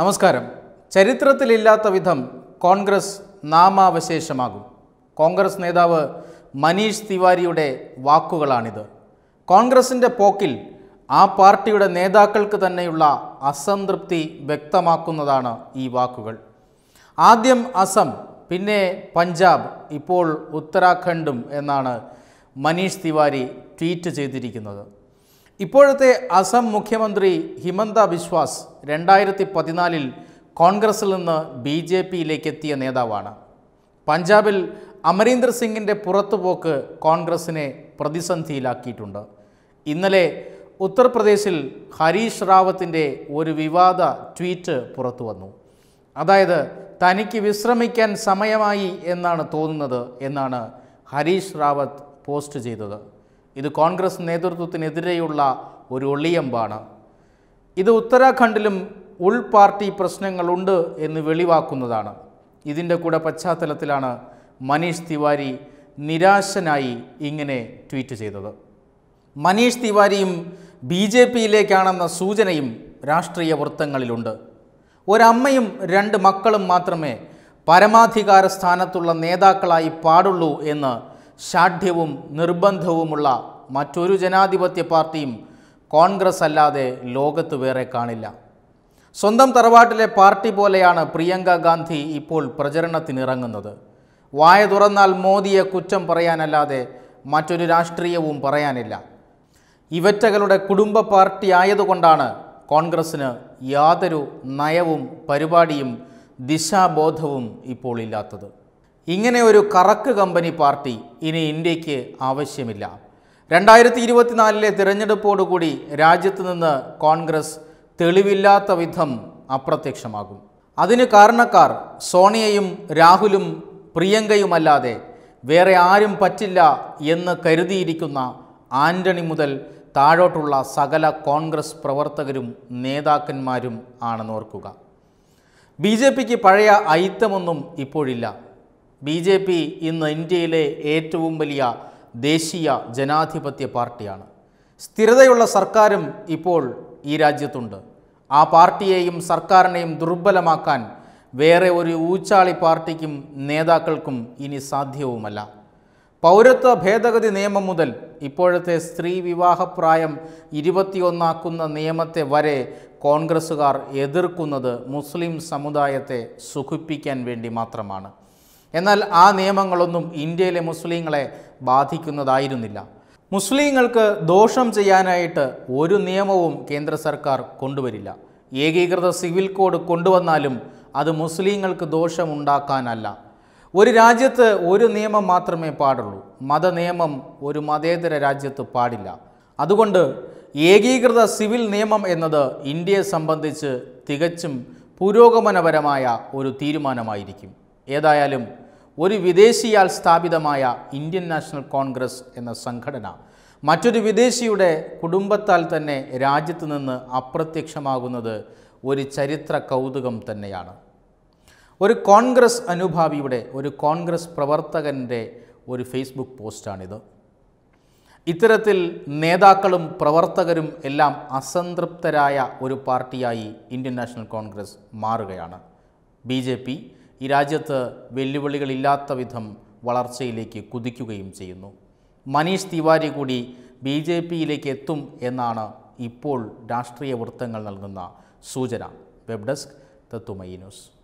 നമസ്കാരം ചരിത്രത്തിലില്ലാത്ത വിധം കോൺഗ്രസ് നാമാവശേഷമാകും കോൺഗ്രസ് നേതാവ് മനീഷ് തിവാരിയുടെ വാക്കുകളാണിത് കോൺഗ്രസിൻ്റെ പോക്കിൽ ആ പാർട്ടിയുടെ നേതാക്കൾക്ക് തന്നെയുള്ള അസംതൃപ്തി വ്യക്തമാക്കുന്നതാണ് ഈ വാക്കുകൾ ആദ്യം അസം പിന്നെ പഞ്ചാബ് ഇപ്പോൾ ഉത്തരാഖണ്ഡും എന്നാണ് മനീഷ് തിവാരി ട്വീറ്റ് ചെയ്തിരിക്കുന്നത് ഇപ്പോഴത്തെ അസം മുഖ്യമന്ത്രി ഹിമന്ത ബിശ്വാസ് രണ്ടായിരത്തി പതിനാലിൽ കോൺഗ്രസിൽ നിന്ന് ബി ജെ പിയിലേക്ക് എത്തിയ നേതാവാണ് പഞ്ചാബിൽ അമരീന്ദർ സിംഗിൻ്റെ പുറത്തുപോക്ക് കോൺഗ്രസിനെ പ്രതിസന്ധിയിലാക്കിയിട്ടുണ്ട് ഇന്നലെ ഉത്തർപ്രദേശിൽ ഹരീഷ് റാവത്തിൻ്റെ ഒരു വിവാദ ട്വീറ്റ് പുറത്തു വന്നു അതായത് തനിക്ക് വിശ്രമിക്കാൻ സമയമായി എന്നാണ് തോന്നുന്നത് എന്നാണ് ഹരീഷ് റാവത്ത് പോസ്റ്റ് ചെയ്തത് ഇത് കോൺഗ്രസ് നേതൃത്വത്തിനെതിരെയുള്ള ഒരു ഒളിയമ്പാണ് ഇത് ഉത്തരാഖണ്ഡിലും ഉൾ പാർട്ടി പ്രശ്നങ്ങളുണ്ട് എന്ന് വെളിവാക്കുന്നതാണ് ഇതിൻ്റെ കൂടെ പശ്ചാത്തലത്തിലാണ് മനീഷ് തിവാരി നിരാശനായി ഇങ്ങനെ ട്വീറ്റ് ചെയ്തത് മനീഷ് തിവാരിയും ബി ജെ പിയിലേക്കാണെന്ന സൂചനയും രാഷ്ട്രീയ വൃത്തങ്ങളിലുണ്ട് ഒരമ്മയും രണ്ട് മക്കളും മാത്രമേ പരമാധികാര സ്ഥാനത്തുള്ള നേതാക്കളായി പാടുള്ളൂ എന്ന് ഷാഠ്യവും നിർബന്ധവുമുള്ള മറ്റൊരു ജനാധിപത്യ പാർട്ടിയും കോൺഗ്രസ് അല്ലാതെ ലോകത്ത് വേറെ കാണില്ല സ്വന്തം തറവാട്ടിലെ പാർട്ടി പോലെയാണ് പ്രിയങ്ക ഗാന്ധി ഇപ്പോൾ പ്രചരണത്തിനിറങ്ങുന്നത് വായ തുറന്നാൽ മോദിയെ കുറ്റം പറയാനല്ലാതെ മറ്റൊരു രാഷ്ട്രീയവും പറയാനില്ല ഇവറ്റകളുടെ കുടുംബ പാർട്ടി ആയതുകൊണ്ടാണ് കോൺഗ്രസ്സിന് യാതൊരു നയവും പരിപാടിയും ദിശാബോധവും ഇപ്പോൾ ഇല്ലാത്തത് ഇങ്ങനെ ഒരു കറക്ക് കമ്പനി പാർട്ടി ഇനി ഇന്ത്യക്ക് ആവശ്യമില്ല രണ്ടായിരത്തി ഇരുപത്തിനാലിലെ തിരഞ്ഞെടുപ്പോടുകൂടി രാജ്യത്ത് നിന്ന് കോൺഗ്രസ് തെളിവില്ലാത്ത വിധം അപ്രത്യക്ഷമാകും അതിന് കാരണക്കാർ സോണിയയും രാഹുലും പ്രിയങ്കയുമല്ലാതെ വേറെ ആരും പറ്റില്ല എന്ന് കരുതിയിരിക്കുന്ന ആന്റണി മുതൽ താഴോട്ടുള്ള സകല കോൺഗ്രസ് പ്രവർത്തകരും നേതാക്കന്മാരും ആണെന്നോർക്കുക ബി ജെ പിക്ക് പഴയ ഐത്തമൊന്നും ഇപ്പോഴില്ല ബി ജെ പി ഇന്ന് ഇന്ത്യയിലെ ഏറ്റവും വലിയ ദേശീയ ജനാധിപത്യ പാർട്ടിയാണ് സ്ഥിരതയുള്ള സർക്കാരും ഇപ്പോൾ ഈ രാജ്യത്തുണ്ട് ആ പാർട്ടിയെയും സർക്കാരിനെയും ദുർബലമാക്കാൻ വേറെ ഒരു ഊച്ചാളി പാർട്ടിക്കും നേതാക്കൾക്കും ഇനി സാധ്യവുമല്ല പൗരത്വ ഭേദഗതി നിയമം മുതൽ ഇപ്പോഴത്തെ സ്ത്രീ വിവാഹപ്രായം ഇരുപത്തിയൊന്നാക്കുന്ന നിയമത്തെ വരെ കോൺഗ്രസ്സുകാർ എതിർക്കുന്നത് മുസ്ലിം സമുദായത്തെ സുഖിപ്പിക്കാൻ വേണ്ടി മാത്രമാണ് എന്നാൽ ആ നിയമങ്ങളൊന്നും ഇന്ത്യയിലെ മുസ്ലിങ്ങളെ ബാധിക്കുന്നതായിരുന്നില്ല മുസ്ലിങ്ങൾക്ക് ദോഷം ചെയ്യാനായിട്ട് ഒരു നിയമവും കേന്ദ്ര സർക്കാർ കൊണ്ടുവരില്ല ഏകീകൃത സിവിൽ കോഡ് കൊണ്ടുവന്നാലും അത് മുസ്ലിങ്ങൾക്ക് ദോഷമുണ്ടാക്കാനല്ല ഒരു രാജ്യത്ത് ഒരു നിയമം മാത്രമേ പാടുള്ളൂ മതനിയമം ഒരു മതേതര രാജ്യത്ത് പാടില്ല അതുകൊണ്ട് ഏകീകൃത സിവിൽ നിയമം എന്നത് ഇന്ത്യയെ സംബന്ധിച്ച് തികച്ചും പുരോഗമനപരമായ ഒരു തീരുമാനമായിരിക്കും ഏതായാലും ഒരു വിദേശിയാൽ സ്ഥാപിതമായ ഇന്ത്യൻ നാഷണൽ കോൺഗ്രസ് എന്ന സംഘടന മറ്റൊരു വിദേശിയുടെ കുടുംബത്താൽ തന്നെ രാജ്യത്ത് നിന്ന് അപ്രത്യക്ഷമാകുന്നത് ഒരു ചരിത്ര കൗതുകം തന്നെയാണ് ഒരു കോൺഗ്രസ് അനുഭാവിയുടെ ഒരു കോൺഗ്രസ് പ്രവർത്തകൻ്റെ ഒരു ഫേസ്ബുക്ക് പോസ്റ്റാണിത് ഇത്തരത്തിൽ നേതാക്കളും പ്രവർത്തകരും എല്ലാം അസംതൃപ്തരായ ഒരു പാർട്ടിയായി ഇന്ത്യൻ നാഷണൽ കോൺഗ്രസ് മാറുകയാണ് ബി ജെ പി ഈ രാജ്യത്ത് വെല്ലുവിളികളില്ലാത്ത വിധം വളർച്ചയിലേക്ക് കുതിക്കുകയും ചെയ്യുന്നു മനീഷ് തിവാരി കൂടി ബി ജെ പിയിലേക്ക് എത്തും എന്നാണ് ഇപ്പോൾ രാഷ്ട്രീയ വൃത്തങ്ങൾ നൽകുന്ന സൂചന വെബ് ഡെസ്ക് തത്തുമയി ന്യൂസ്